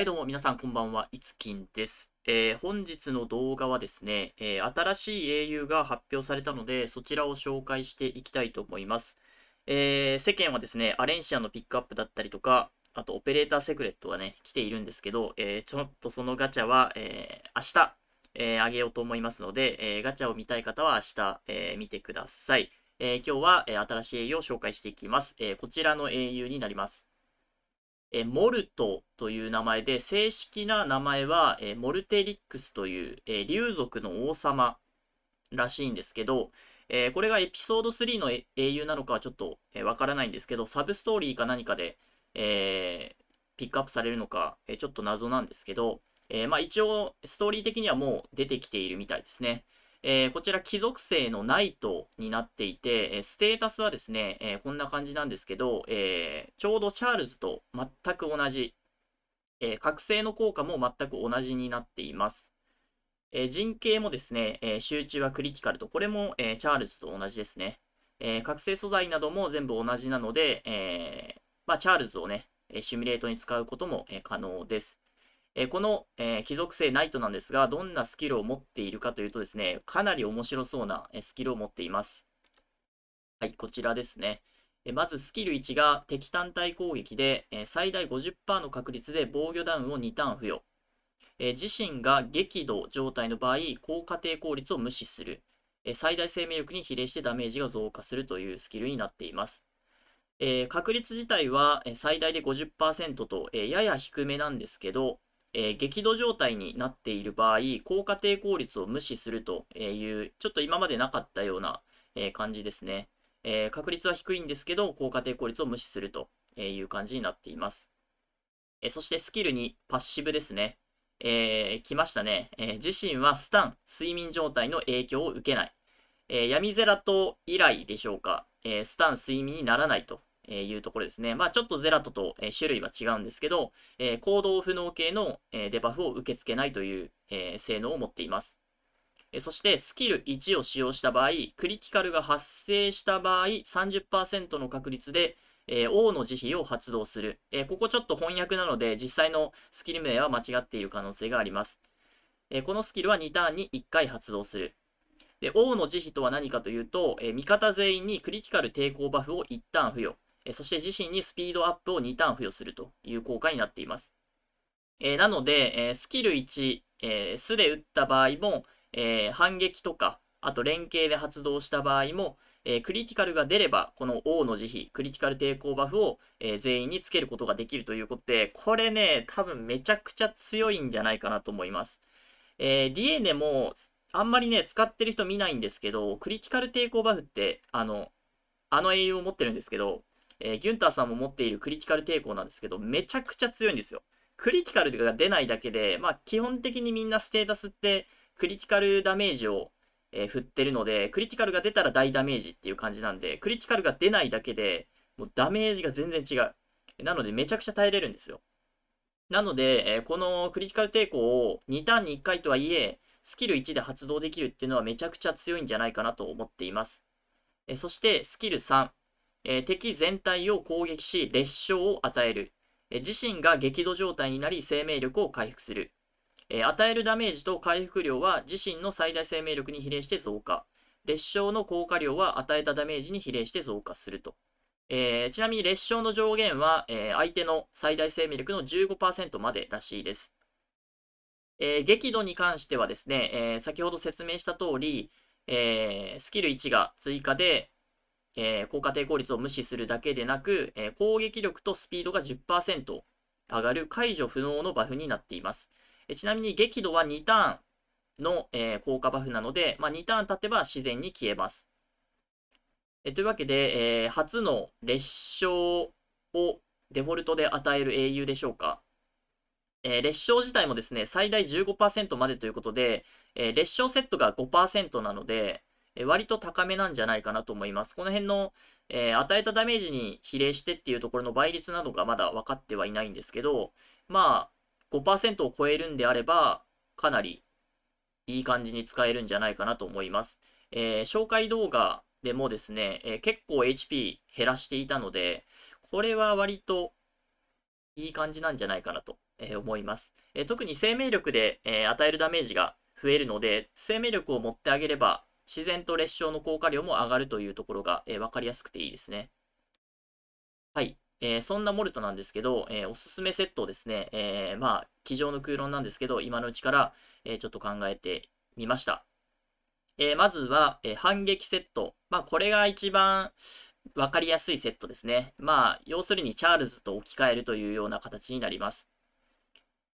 はいどうも皆さんこんばんは、いつきんです。えー、本日の動画はですね、えー、新しい英雄が発表されたので、そちらを紹介していきたいと思います。えー、世間はですね、アレンシアのピックアップだったりとか、あとオペレーターセクレットがね、来ているんですけど、えちょっとそのガチャは、え明日、えー、あげようと思いますので、えガチャを見たい方は明日、え見てください。え今日は、え新しい英雄を紹介していきます。えこちらの英雄になります。えモルトという名前で、正式な名前は、えモルテリックスという、え竜族の王様らしいんですけど、えこれがエピソード3の英雄なのかはちょっとわからないんですけど、サブストーリーか何かで、えー、ピックアップされるのか、えちょっと謎なんですけど、えまあ、一応、ストーリー的にはもう出てきているみたいですね。えー、こちら貴族性のナイトになっていて、えステータスはですね、えこんな感じなんですけど、えちょうどチャールズと全く同じ、え覚醒の効果も全く同じになっています。え人形もですね、え集中はクリティカルと、これも、えチャールズと同じですね。え覚醒素材なども全部同じなので、えまあ、チャールズをね、シミュレートに使うことも可能です。えこの、え貴族性ナイトなんですが、どんなスキルを持っているかというとですね、かなり面白そうな、えスキルを持っています。はい、こちらですね。えまずスキル1が敵単体攻撃で、え最大50%の確率で防御ダウンを2ターン付与。え自身が激怒状態の場合、効果抵抗率を無視する。え最大生命力に比例してダメージが増加するというスキルになっています。え確率自体は最大で50%と、えやや低めなんですけど、えー、激怒状態になっている場合、効果抵抗率を無視するという、ちょっと今までなかったような、えー、感じですね、えー、確率は低いんですけど、効果抵抗率を無視するという感じになっています。えそしてスキル2、パッシブですね。え来ましたね、え自身はスタン、睡眠状態の影響を受けない。え闇ゼラと以来でしょうか、えスタン、睡眠にならないとえいうところですね。まあ、ちょっとゼラトと、え種類は違うんですけど、え行動不能系の、えデバフを受け付けないという、え性能を持っています。そしてスキル1を使用した場合、クリティカルが発生した場合、30%の確率で、えー、王の慈悲を発動する、えー、ここちょっと翻訳なので、実際のスキル名は間違っている可能性があります。えー、このスキルは2ターンに1回発動する。で王の慈悲とは何かというと、え味方全員にクリティカル抵抗バフを1ターン付与。そして自身にスピードアップを2ターン付与するという効果になっています。えー、なので、えー、スキル1、えー、素で打った場合も、えー、反撃とか、あと連携で発動した場合も、えー、クリティカルが出れば、この王の慈悲、クリティカル抵抗バフを、えー、全員につけることができるということで、これね、多分めちゃくちゃ強いんじゃないかなと思います。えー、ディエネも、あんまりね、使ってる人見ないんですけど、クリティカル抵抗バフって、あの、あの英雄を持ってるんですけど、えー、ギュンターさんも持っているクリティカル抵抗なんですけど、めちゃくちゃ強いんですよ。クリティカルが出ないだけで、まあ、基本的にみんなステータスってクリティカルダメージを、えー、振ってるので、クリティカルが出たら大ダメージっていう感じなんで、クリティカルが出ないだけで、もうダメージが全然違う。なので、めちゃくちゃ耐えれるんですよ。なので、えー、このクリティカル抵抗を2ターンに1回とはいえ、スキル1で発動できるっていうのはめちゃくちゃ強いんじゃないかなと思っています。えー、そして、スキル3。え敵全体を攻撃し、裂傷を与える。え自身が激怒状態になり、生命力を回復する。え与えるダメージと回復量は自身の最大生命力に比例して増加。裂傷の効果量は与えたダメージに比例して増加すると。えー、ちなみに裂傷の上限は、えー、相手の最大生命力の15%までらしいです。えー、激怒に関してはですね、え先ほど説明した通り、えスキル1が追加で、えー、効果抵抗率を無視するだけでなく、えー、攻撃力とスピードが10%上がる解除不能のバフになっています。えー、ちなみに激怒は2ターンの、え効果バフなので、まあ、2ターン経てば自然に消えます。えというわけで、え初の列勝をデフォルトで与える英雄でしょうか。えー、列勝自体もですね、最大15%までということで、えー、列勝セットが5%なので、え割と高めなんじゃないかなと思います。この辺の、えー、与えたダメージに比例してっていうところの倍率などがまだ分かってはいないんですけど、まあ、5%を超えるんであれば、かなりいい感じに使えるんじゃないかなと思います。えー、紹介動画でもですね、えー、結構 HP 減らしていたので、これは割といい感じなんじゃないかなと、え思います。え特に生命力で、え与えるダメージが増えるので、生命力を持ってあげれば自然と裂傷の効果量も上がるというところが、えー、分かりやすくていいですね。はい。えー、そんなモルトなんですけど、えー、おすすめセットをですね、えー、まあ、机上の空論なんですけど、今のうちから、えちょっと考えてみました。えまずは、え反撃セット。まあ、これが一番分かりやすいセットですね。まあ、要するにチャールズと置き換えるというような形になります。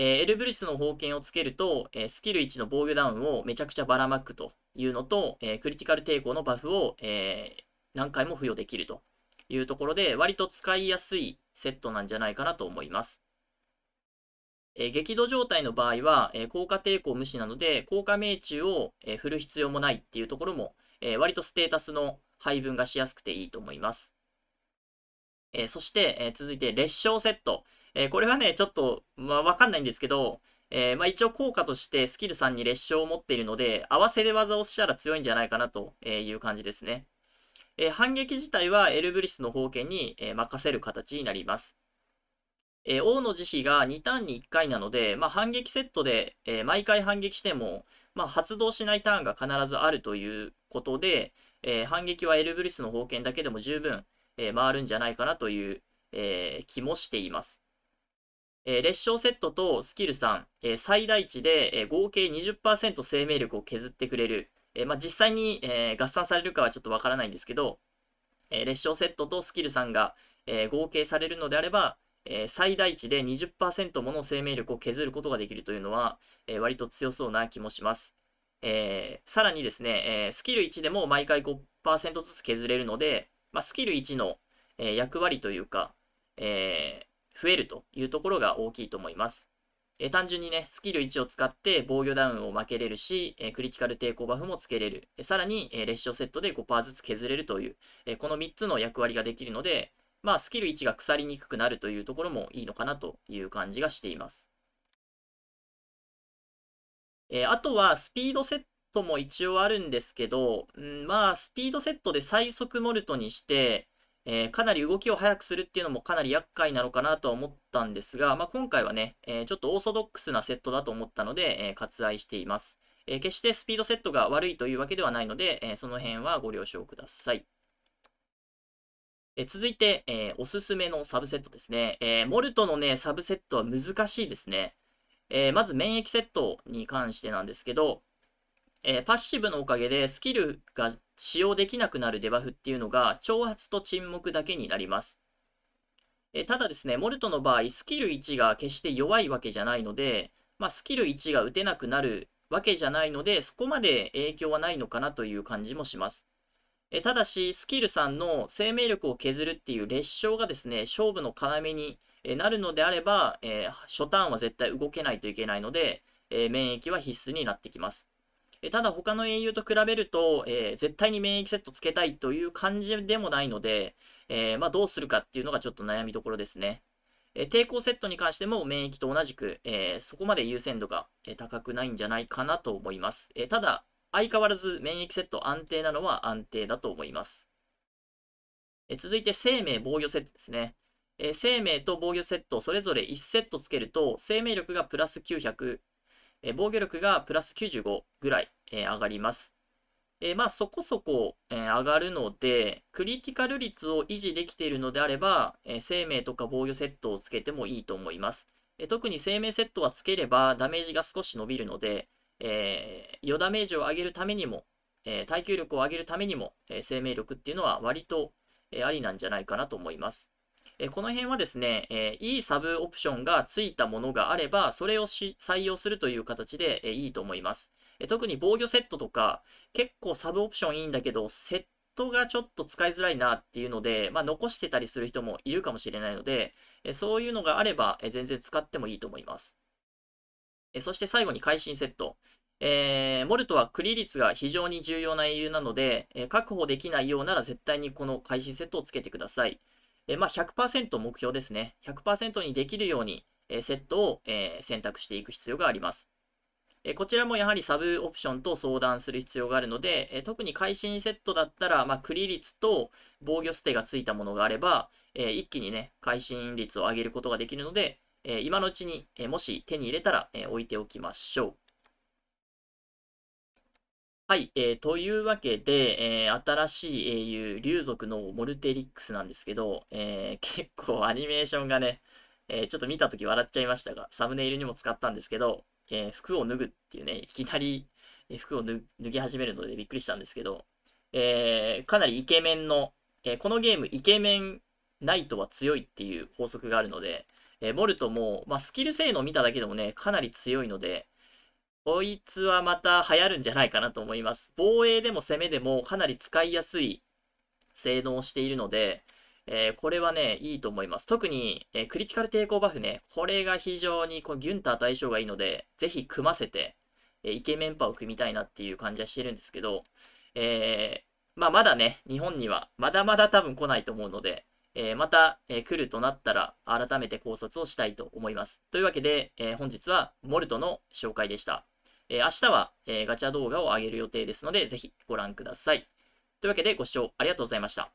えー、エルブリスの宝剣をつけると、えー、スキル1の防御ダウンをめちゃくちゃばらまくというのと、えー、クリティカル抵抗のバフを、え何回も付与できるというところで、割と使いやすいセットなんじゃないかなと思います。え激怒状態の場合は、え効果抵抗無視なので、効果命中を、え振る必要もないっていうところも、え割とステータスの配分がしやすくていいと思います。えそして、え続いて、列勝セット。えー、これはね、ちょっと、まあ、わかんないんですけど、えー、まあ、一応効果としてスキル3に列車を持っているので、合わせで技をしたら強いんじゃないかなという感じですね。えー、反撃自体はエルブリスの封剣に、え任せる形になります。え王の慈悲が2ターンに1回なので、まあ、反撃セットで、え毎回反撃しても、まあ、発動しないターンが必ずあるということで、え反撃はエルブリスの封剣だけでも十分、え回るんじゃないかなという、え気もしています。えー、列勝セットとスキル3、えー、最大値で、えー、合計20%生命力を削ってくれる。えまあ、実際に、え合算されるかはちょっとわからないんですけど、え列勝セットとスキル3が、え合計されるのであれば、え最大値で20%もの生命力を削ることができるというのは、え割と強そうな気もします。えさらにですね、えスキル1でも毎回5%ずつ削れるので、まあ、スキル1の、え役割というか、え増えるというところが大きいと思います。え単純にね、スキル1を使って防御ダウンを負けれるし、えクリティカル抵抗バフもつけれる。えさらに、え列車セットで5%ずつ削れるという、えこの3つの役割ができるので、まあ、スキル1が腐りにくくなるというところもいいのかなという感じがしています。えあとは、スピードセットも一応あるんですけど、うん、まあ、スピードセットで最速モルトにして、えー、かなり動きを速くするっていうのもかなり厄介なのかなとは思ったんですが、まあ、今回はね、えー、ちょっとオーソドックスなセットだと思ったので、えー、割愛しています。え決してスピードセットが悪いというわけではないので、えその辺はご了承ください。え続いて、えおすすめのサブセットですね。えモルトのね、サブセットは難しいですね。えまず免疫セットに関してなんですけど、えー、パッシブのおかげでスキルが使用できなくなるデバフっていうのが挑発と沈黙だけになります。えー、ただですね、モルトの場合、スキル1が決して弱いわけじゃないので、まあ、スキル1が打てなくなるわけじゃないので、そこまで影響はないのかなという感じもします。えただし、スキル3の生命力を削るっていう列傷がですね、勝負の要になるのであれば、え初ターンは絶対動けないといけないので、え免疫は必須になってきます。えただ他の英雄と比べると、えー、絶対に免疫セットつけたいという感じでもないので、えー、まあ、どうするかっていうのがちょっと悩みどころですね。えー、抵抗セットに関しても免疫と同じく、えそこまで優先度が、え高くないんじゃないかなと思います。えただ、相変わらず免疫セット安定なのは安定だと思います。え続いて生命防御セットですね。え生命と防御セットそれぞれ1セットつけると生命力がプラス900、え防御力がプラス95ぐらい、え上がります。えまあそこそこ、え上がるので、クリティカル率を維持できているのであれば、え生命とか防御セットをつけてもいいと思います。え特に生命セットはつければダメージが少し伸びるので、えー、余ダメージを上げるためにも、えー、耐久力を上げるためにも、えー、生命力っていうのは割と、えー、ありなんじゃないかなと思います。えこの辺はですね、えいいサブオプションがついたものがあれば、それをし採用するという形で、えいいと思います。え特に防御セットとか、結構サブオプションいいんだけど、セットがちょっと使いづらいなっていうので、まあ、残してたりする人もいるかもしれないので、えそういうのがあれば、え全然使ってもいいと思います。えそして最後に会心セット。えー、モルトはクリ率が非常に重要な英雄なので、え確保できないようなら絶対にこの会心セットをつけてください。えまあ、100%目標ですね。100%にできるように、えセットを、え選択していく必要があります。えこちらもやはりサブオプションと相談する必要があるので、え特に会心セットだったら、まあ、クリ率と防御捨てがついたものがあれば、え一気にね、会心率を上げることができるので、え今のうちに、えもし手に入れたら、え置いておきましょう。はい、えー、というわけで、えー、新しい英雄、竜族のモルテリックスなんですけど、えー、結構アニメーションがね、えー、ちょっと見たとき笑っちゃいましたが、サムネイルにも使ったんですけど、えー、服を脱ぐっていうね、いきなり服を脱ぎ始めるのでびっくりしたんですけど、えー、かなりイケメンの、えー、このゲーム、イケメンナイトは強いっていう法則があるので、えー、ボルトも、まあ、スキル性能見ただけでもね、かなり強いので、こいつはまた流行るんじゃないかなと思います。防衛でも攻めでもかなり使いやすい性能をしているので、えー、これはね、いいと思います。特に、えー、クリティカル抵抗バフね、これが非常にこうギュンターと相性がいいので、ぜひ組ませて、えー、イケメンパを組みたいなっていう感じはしてるんですけど、えまあ、まだね、日本には、まだまだ多分来ないと思うので、えまた、え来るとなったら、改めて考察をしたいと思います。というわけで、え本日はモルトの紹介でした。えー、明日は、えー、ガチャ動画を上げる予定ですので、ぜひご覧ください。というわけでご視聴ありがとうございました。